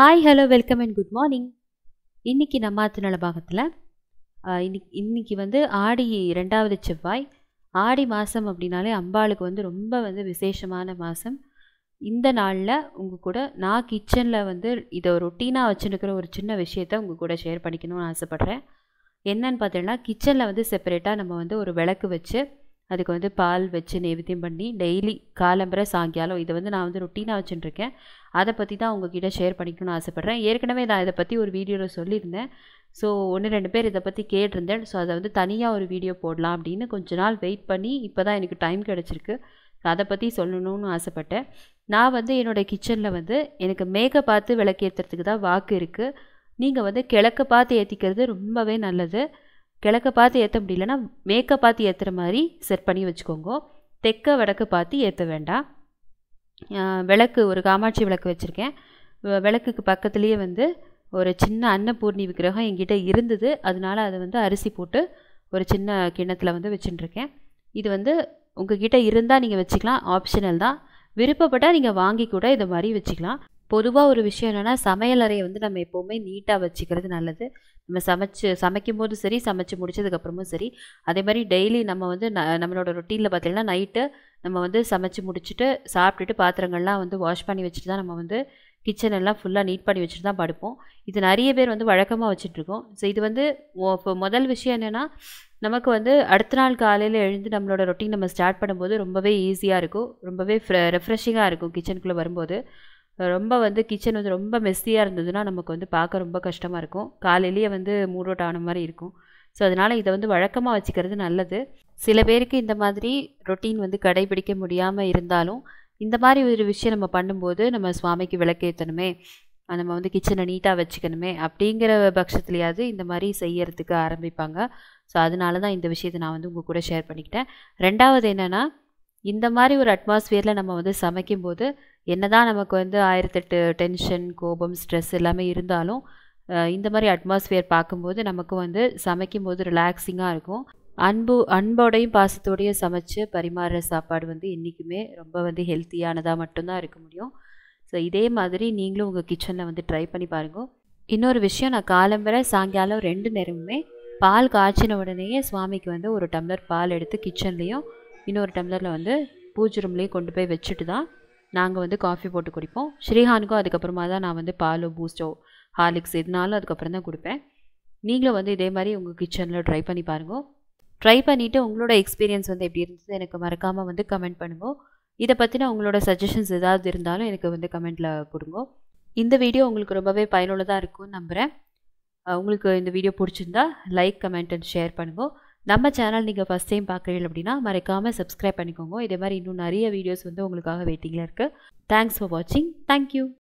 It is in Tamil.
hi hello welcome and good morning இன்றைக்கி நம்ம ஆத்துநல பாகத்தில் இன்னைக்கு இன்றைக்கி வந்து ஆடி ரெண்டாவது செவ்வாய் ஆடி மாதம் அப்படின்னாலே அம்பாளுக்கு வந்து ரொம்ப வந்து விசேஷமான மாதம் இந்த நாளில் உங்கள் கூட நான் கிச்சனில் வந்து இதை ரொட்டீனாக வச்சுருக்கிற ஒரு சின்ன விஷயத்த உங்கள் கூட ஷேர் பண்ணிக்கணும்னு ஆசைப்பட்றேன் என்னன்னு பார்த்தீங்கன்னா கிச்சனில் வந்து செப்பரேட்டாக நம்ம வந்து ஒரு விளக்கு வச்சு அதுக்கு வந்து பால் வச்சு நெவித்தியம் பண்ணி டெய்லி காலம்பரை சாயங்காலம் இதை வந்து நான் வந்து ரொட்டீனாக வச்சுட்டுருக்கேன் அதை பற்றி தான் உங்ககிட்ட ஷேர் பண்ணிக்கணும்னு ஆசைப்பட்றேன் ஏற்கனவே நான் இதை பற்றி ஒரு வீடியோவில் சொல்லியிருந்தேன் ஸோ ஒன்று ரெண்டு பேர் இதை பற்றி கேட்டிருந்தேன் ஸோ அதை வந்து தனியாக ஒரு வீடியோ போடலாம் அப்படின்னு கொஞ்ச நாள் வெயிட் பண்ணி இப்போ தான் எனக்கு டைம் கிடச்சிருக்கு அதை பற்றி சொல்லணும்னு ஆசைப்பட்டேன் நான் வந்து என்னோடய கிச்சனில் வந்து எனக்கு மேக்கை பார்த்து விளக்கேற்றுறதுக்கு தான் வாக்கு இருக்குது நீங்கள் வந்து கிழக்க பார்த்து ஏற்றிக்கிறது ரொம்பவே நல்லது கிழக்க பார்த்து ஏற்ற முடியலன்னா மேற்க பார்த்து ஏற்றுற மாதிரி செட் பண்ணி வச்சுக்கோங்க தெற்க வடக்கு பார்த்து ஏற்ற வேண்டாம் விளக்கு ஒரு காமாட்சி விளக்கு வச்சுருக்கேன் விளக்குக்கு பக்கத்துலேயே வந்து ஒரு சின்ன அன்னபூர்ணி விக்கிரகம் எங்கிட்ட இருந்தது அதனால் அதை வந்து அரிசி போட்டு ஒரு சின்ன கிண்ணத்தில் வந்து வச்சுட்டுருக்கேன் இது வந்து உங்ககிட்ட இருந்தால் நீங்கள் வச்சுக்கலாம் ஆப்ஷனல் தான் விருப்பப்பட்டால் நீங்கள் வாங்கி கூட இதை மாதிரி வச்சுக்கலாம் பொதுவாக ஒரு விஷயம் என்னென்னா சமையலறையை வந்து நம்ம எப்போவுமே நீட்டாக வச்சுக்கிறது நல்லது நம்ம சமைச்சு சமைக்கும் போது சரி சமைச்சு முடிச்சதுக்கப்புறமும் சரி அதே மாதிரி டெய்லி நம்ம வந்து ந நம்மளோட ரொட்டீனில் பார்த்தீங்கன்னா நைட்டு நம்ம வந்து சமைச்சு முடிச்சுட்டு சாப்பிட்டுட்டு பாத்திரங்கள்லாம் வந்து வாஷ் பண்ணி வச்சுட்டு தான் நம்ம வந்து கிச்சன் எல்லாம் ஃபுல்லாக நீட் பண்ணி வச்சுட்டு தான் படுப்போம் இது நிறைய பேர் வந்து வழக்கமாக வச்சுட்ருக்கோம் ஸோ இது வந்து இப்போ முதல் விஷயம் என்னென்னா நமக்கு வந்து அடுத்த நாள் காலையில் எழுந்து நம்மளோட ரொட்டீன் நம்ம ஸ்டார்ட் பண்ணும்போது ரொம்பவே ஈஸியாக இருக்கும் ரொம்பவே ஃப்ரெ ரெஃப்ரெஷிங்காக இருக்கும் கிச்சனுக்குள்ளே வரும்போது ரொம்ப வந்து கிச்சன் வந்து ரொம்ப மெஸ்ஸியாக இருந்ததுன்னா நமக்கு வந்து பார்க்க ரொம்ப கஷ்டமாக இருக்கும் காலையிலேயே வந்து மூடோட்ட ஆன மாதிரி இருக்கும் ஸோ அதனால் இதை வந்து வழக்கமாக வச்சுக்கிறது நல்லது சில பேருக்கு இந்த மாதிரி ரொட்டீன் வந்து கடைபிடிக்க முடியாமல் இருந்தாலும் இந்த மாதிரி ஒரு விஷயம் நம்ம பண்ணும்போது நம்ம சுவாமிக்கு விளக்கேற்றணுமே நம்ம வந்து கிச்சனை நீட்டாக வச்சுக்கணுமே அப்படிங்கிற பட்சத்துலையாவது இந்த மாதிரி செய்யறதுக்கு ஆரம்பிப்பாங்க ஸோ அதனால தான் இந்த விஷயத்தை நான் வந்து உங்கள் கூட ஷேர் பண்ணிக்கிட்டேன் ரெண்டாவது என்னென்னா இந்த மாதிரி ஒரு அட்மாஸ்ஃபியரில் நம்ம வந்து சமைக்கும்போது என்ன தான் நமக்கு வந்து ஆயிரத்தெட்டு டென்ஷன் கோபம் ஸ்ட்ரெஸ் எல்லாமே இருந்தாலும் இந்த மாதிரி அட்மாஸ்ஃபியர் பார்க்கும்போது நமக்கு வந்து சமைக்கும் போது ரிலாக்ஸிங்காக இருக்கும் அன்பு அன்போடையும் பாசத்தோடையும் சமைச்சு பரிமாறுற சாப்பாடு வந்து என்றைக்குமே ரொம்ப வந்து ஹெல்த்தியானதாக மட்டும்தான் இருக்க முடியும் ஸோ இதே மாதிரி நீங்களும் உங்கள் கிச்சனில் வந்து ட்ரை பண்ணி பாருங்கள் இன்னொரு விஷயம் நான் காலம்பரை சாயங்காலம் ரெண்டு நேரமுமே பால் காய்ச்சின உடனேயே சுவாமிக்கு வந்து ஒரு டம்ளர் பால் எடுத்து கிச்சன்லேயும் இன்னொரு டம்ளரில் வந்து பூஜை ரூம்லேயே கொண்டு போய் வச்சுட்டு தான் நாங்கள் வந்து காஃபி போட்டு குடிப்போம் ஸ்ரீஹானுக்கும் அதுக்கப்புறமா தான் நான் வந்து பாலோ பூஸ்டோ ஹார்லிக்ஸ் எதுனாலும் அதுக்கப்புறம் தான் கொடுப்பேன் நீங்களும் வந்து இதே மாதிரி உங்கள் கிச்சனில் ட்ரை பண்ணி பாருங்கள் ட்ரை பண்ணிவிட்டு உங்களோட எக்ஸ்பீரியன்ஸ் வந்து எப்படி இருந்துச்சு எனக்கு மறக்காமல் வந்து கமெண்ட் பண்ணுங்கள் இதை பற்றின உங்களோட சஜஷன்ஸ் ஏதாவது இருந்தாலும் எனக்கு வந்து கமெண்ட்டில் கொடுங்க இந்த வீடியோ உங்களுக்கு ரொம்பவே பயனுள்ளதாக இருக்கும்னு நம்புகிறேன் உங்களுக்கு இந்த வீடியோ பிடிச்சிருந்தா லைக் கமெண்ட் அண்ட் ஷேர் பண்ணுங்கள் நம்ம சேனல் நீங்கள் ஃபஸ்ட் டைம் பார்க்குறீங்க அப்படின்னா மறைக்காமல் சப்ஸ்கிரைப் பண்ணிக்கோங்க இதே மாதிரி இன்னும் நிறைய வீடியோஸ் வந்து உங்களுக்காக வெயிட்டிங்கில் இருக்குது தேங்க்ஸ் ஃபார் வாட்சிங் தேங்க்யூ